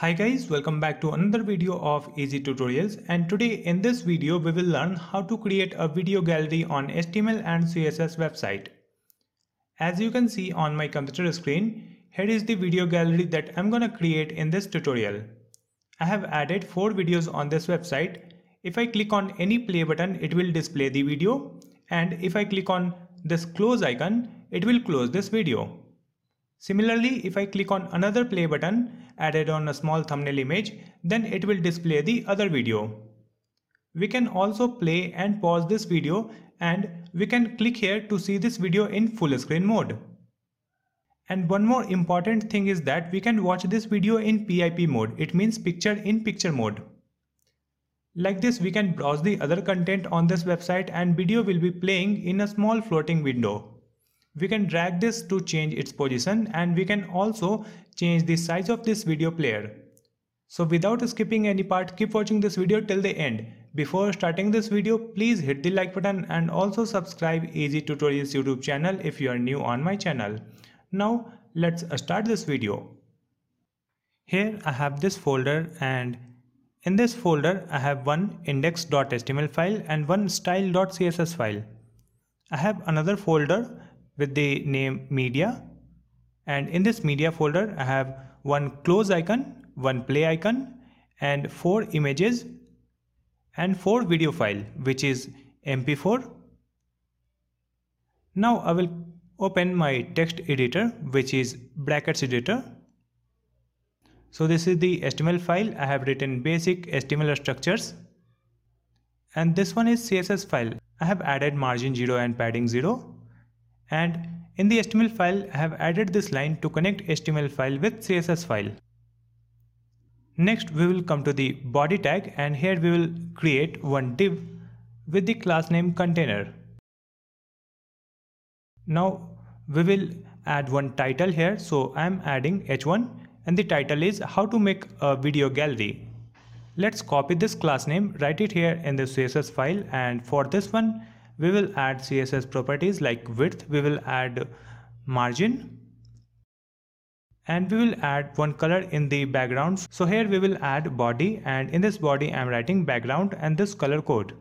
Hi guys, welcome back to another video of Easy Tutorials and today in this video we will learn how to create a video gallery on HTML and CSS website. As you can see on my computer screen, here is the video gallery that I'm gonna create in this tutorial. I have added 4 videos on this website. If I click on any play button, it will display the video and if I click on this close icon, it will close this video. Similarly, if I click on another play button added on a small thumbnail image, then it will display the other video. We can also play and pause this video and we can click here to see this video in full screen mode. And one more important thing is that we can watch this video in PIP mode. It means picture in picture mode. Like this we can browse the other content on this website and video will be playing in a small floating window we can drag this to change its position and we can also change the size of this video player. So without skipping any part keep watching this video till the end. Before starting this video please hit the like button and also subscribe easy tutorials youtube channel if you are new on my channel. Now let's start this video. Here I have this folder and in this folder I have one index.html file and one style.css file. I have another folder with the name media and in this media folder I have one close icon, one play icon and four images and four video file which is mp4. Now I will open my text editor which is brackets editor. So this is the HTML file I have written basic HTML structures and this one is CSS file. I have added margin 0 and padding 0 and in the HTML file, I have added this line to connect HTML file with CSS file. Next, we will come to the body tag and here we will create one div with the class name container. Now we will add one title here. So I'm adding h1 and the title is how to make a video gallery. Let's copy this class name, write it here in the CSS file and for this one, we will add css properties like width we will add margin and we will add one color in the background so here we will add body and in this body i'm writing background and this color code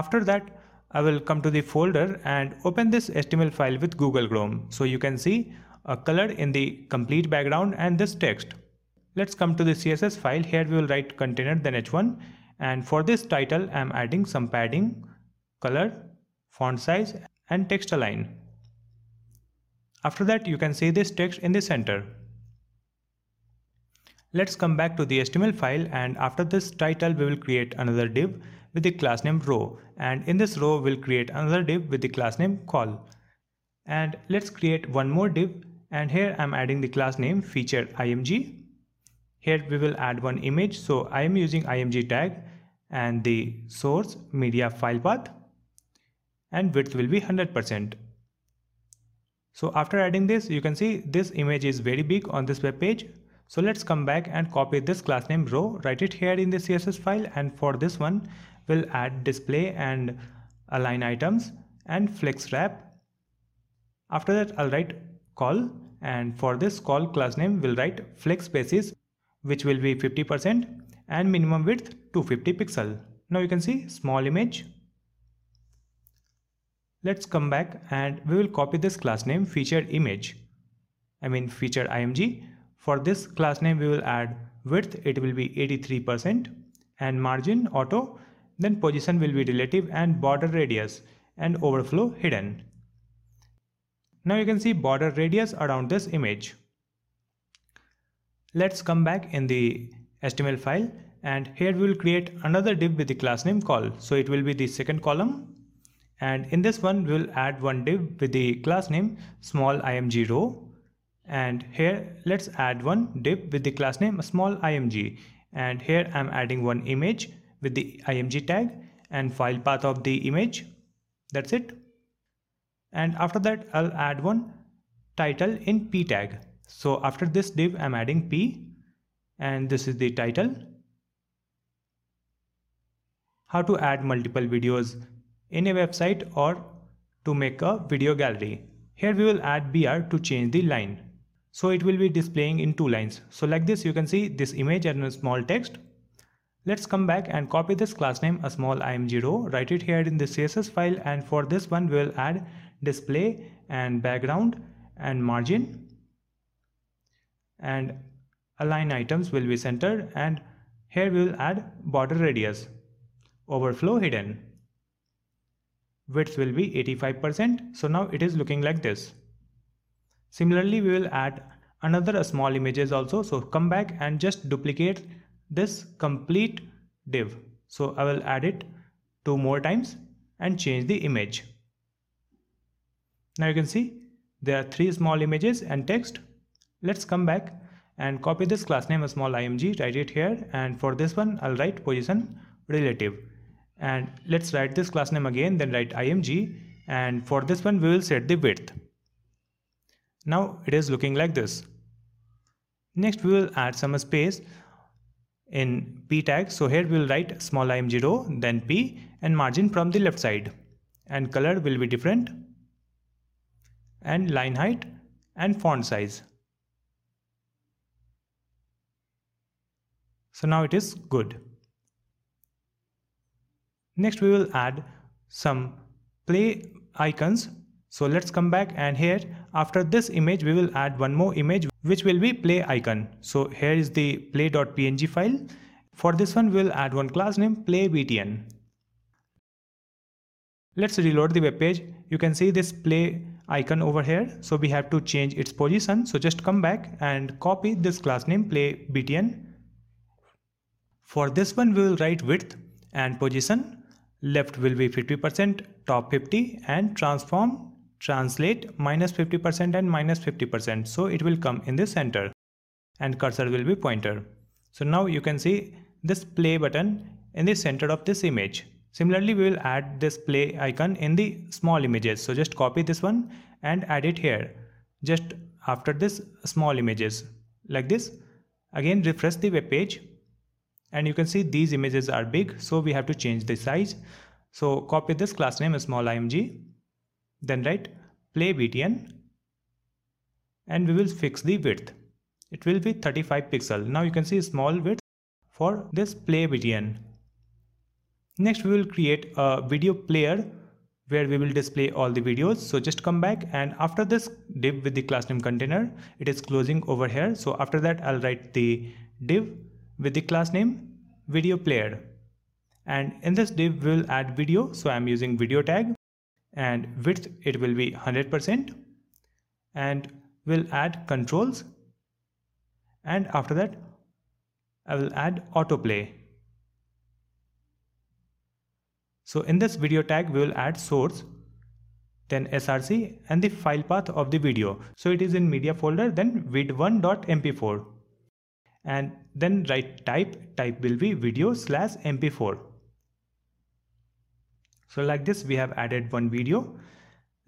after that i will come to the folder and open this html file with google chrome so you can see a color in the complete background and this text let's come to the css file here we will write container then h1 and for this title i'm adding some padding color, font size and text align. After that you can see this text in the center. Let's come back to the HTML file and after this title we will create another div with the class name row and in this row we'll create another div with the class name call. And let's create one more div and here I'm adding the class name feature img. Here we will add one image so I am using img tag and the source media file path and width will be 100%. So after adding this, you can see this image is very big on this web page. So let's come back and copy this class name row, write it here in the CSS file and for this one, we'll add display and align items and flex wrap. After that, I'll write call and for this call class name, we'll write flex basis which will be 50% and minimum width 250 pixel. Now you can see small image Let's come back and we will copy this class name featured image. I mean featured IMG. For this class name we will add width it will be 83% and margin auto then position will be relative and border radius and overflow hidden. Now you can see border radius around this image. Let's come back in the HTML file and here we will create another div with the class name call. So it will be the second column and in this one we'll add one div with the class name small img row and here let's add one div with the class name small img and here I'm adding one image with the img tag and file path of the image that's it and after that I'll add one title in p tag so after this div I'm adding p and this is the title how to add multiple videos in a website or to make a video gallery. Here we will add BR to change the line. So it will be displaying in two lines. So like this you can see this image and a small text. Let's come back and copy this class name a small img row, write it here in the CSS file and for this one we will add display and background and margin and align items will be centered and here we will add border radius overflow hidden width will be 85%. So now it is looking like this. Similarly, we will add another small images also. So come back and just duplicate this complete div. So I will add it two more times and change the image. Now you can see there are three small images and text. Let's come back and copy this class name small img, write it here and for this one I'll write position relative and let's write this class name again then write img and for this one we will set the width now it is looking like this next we will add some space in p tag so here we will write small img row then p and margin from the left side and color will be different and line height and font size so now it is good Next we will add some play icons. So let's come back and here after this image we will add one more image which will be play icon. So here is the play.png file. For this one we will add one class name playbtn. Let's reload the web page. You can see this play icon over here. So we have to change its position. So just come back and copy this class name playbtn. For this one we will write width and position left will be 50% top 50 and transform translate minus 50% and minus 50% so it will come in the center and cursor will be pointer so now you can see this play button in the center of this image similarly we will add this play icon in the small images so just copy this one and add it here just after this small images like this again refresh the web page and you can see these images are big so we have to change the size so copy this class name small img then write play btn and we will fix the width it will be 35 pixel now you can see small width for this play btn next we will create a video player where we will display all the videos so just come back and after this div with the class name container it is closing over here so after that i'll write the div with the class name video player. And in this div we'll add video. So I'm using video tag and width it will be 100% and we'll add controls and after that I will add autoplay. So in this video tag we will add source then src and the file path of the video. So it is in media folder then vid1.mp4 and then write type type will be video slash mp4 so like this we have added one video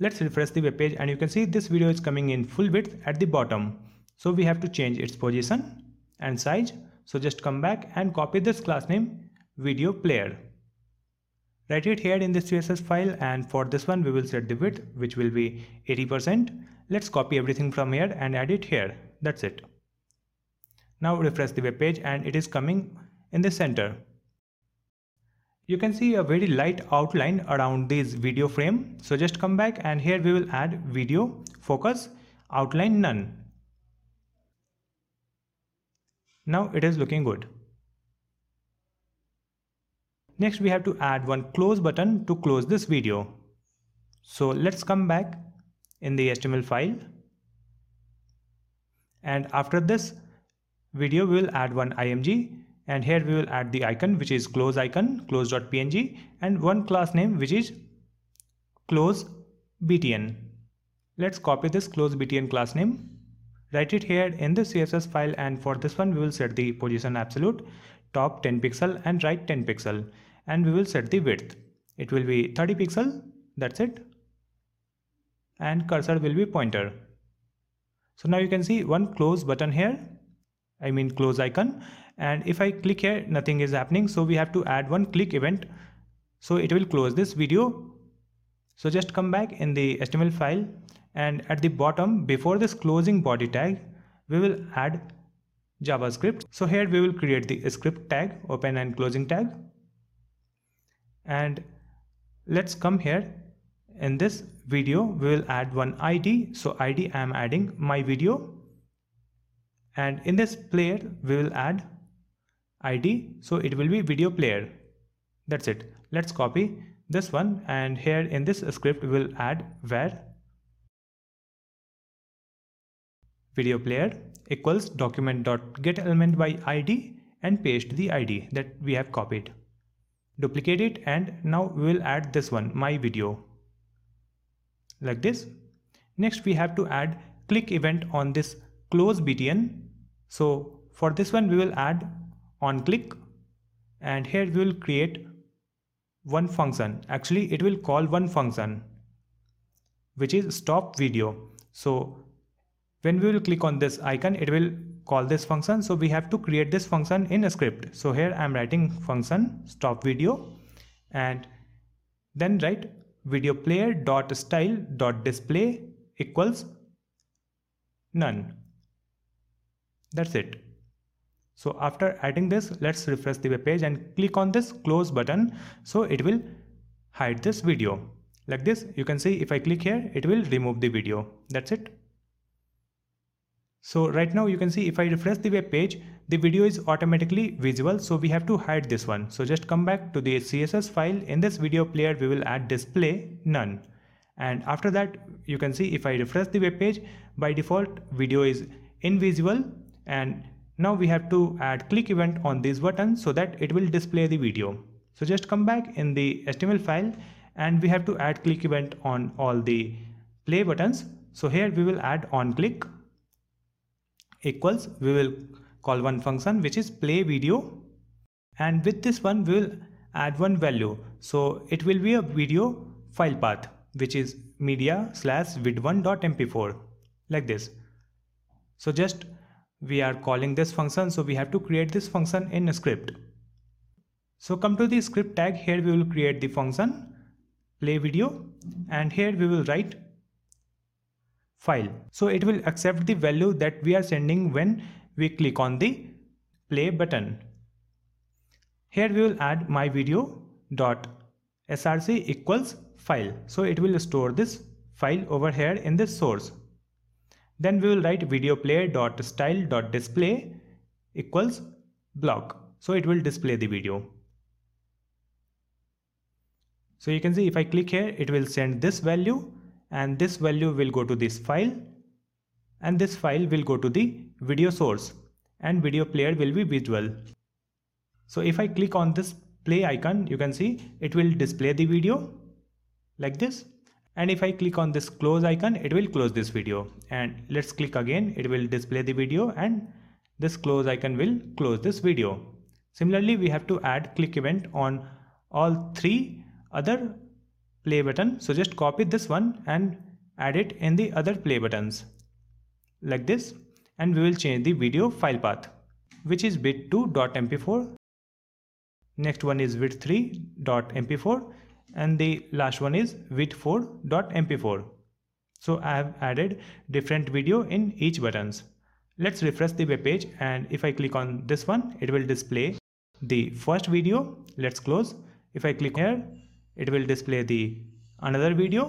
let's refresh the web page and you can see this video is coming in full width at the bottom so we have to change its position and size so just come back and copy this class name video player write it here in this css file and for this one we will set the width which will be 80 percent let's copy everything from here and add it here that's it now refresh the web page and it is coming in the center. You can see a very light outline around this video frame. So just come back and here we will add video, focus, outline none. Now it is looking good. Next we have to add one close button to close this video. So let's come back in the HTML file. And after this video we will add one img and here we will add the icon which is close icon close.png and one class name which is close btn let's copy this close btn class name write it here in the css file and for this one we will set the position absolute top 10 pixel and right 10 pixel and we will set the width it will be 30 pixel that's it and cursor will be pointer so now you can see one close button here I mean close icon and if I click here nothing is happening so we have to add one click event so it will close this video so just come back in the HTML file and at the bottom before this closing body tag we will add JavaScript so here we will create the script tag open and closing tag and let's come here in this video we will add one ID so ID I am adding my video and in this player we will add id so it will be video player that's it let's copy this one and here in this script we'll add where video player equals document dot get element by id and paste the id that we have copied duplicate it and now we'll add this one my video like this next we have to add click event on this close btn so for this one, we will add on click and here we will create one function. Actually, it will call one function, which is stop video. So when we will click on this icon, it will call this function. So we have to create this function in a script. So here I'm writing function stop video and then write video player dot style dot display equals none that's it. So after adding this, let's refresh the web page and click on this close button. So it will hide this video like this. You can see if I click here, it will remove the video. That's it. So right now you can see if I refresh the web page, the video is automatically visual. So we have to hide this one. So just come back to the CSS file. In this video player, we will add display none. And after that, you can see if I refresh the web page, by default video is invisible and now we have to add click event on this button so that it will display the video. So just come back in the HTML file and we have to add click event on all the play buttons. So here we will add on click equals we will call one function which is play video and with this one we will add one value. So it will be a video file path which is media slash vid1.mp4 like this. So just we are calling this function, so we have to create this function in script. So come to the script tag, here we will create the function play video and here we will write file. So it will accept the value that we are sending when we click on the play button. Here we will add my video dot src equals file. So it will store this file over here in this source. Then we will write video player dot style dot display equals block. So it will display the video. So you can see if I click here, it will send this value and this value will go to this file and this file will go to the video source and video player will be visual. So if I click on this play icon, you can see it will display the video like this and if I click on this close icon it will close this video and let's click again it will display the video and this close icon will close this video. Similarly we have to add click event on all three other play button so just copy this one and add it in the other play buttons like this and we will change the video file path which is bit2.mp4 next one is bit3.mp4 and the last one is width4.mp4 so i have added different video in each buttons let's refresh the web page and if i click on this one it will display the first video let's close if i click here it will display the another video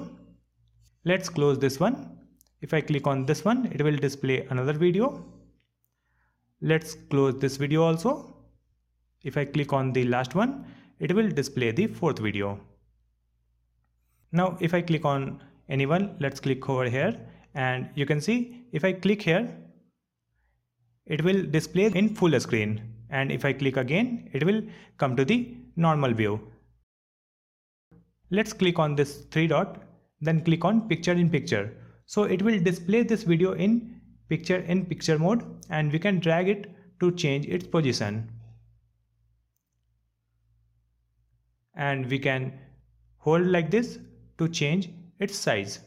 let's close this one if i click on this one it will display another video let's close this video also if i click on the last one it will display the fourth video now, if I click on anyone, let's click over here and you can see if I click here, it will display in full screen. And if I click again, it will come to the normal view. Let's click on this three dot, then click on picture in picture. So it will display this video in picture in picture mode and we can drag it to change its position. And we can hold like this to change its size.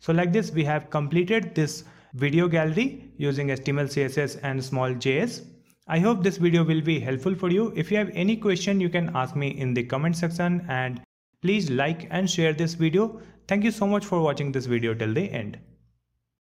So like this, we have completed this video gallery using HTML, CSS and small JS. I hope this video will be helpful for you. If you have any question, you can ask me in the comment section and please like and share this video. Thank you so much for watching this video till the end.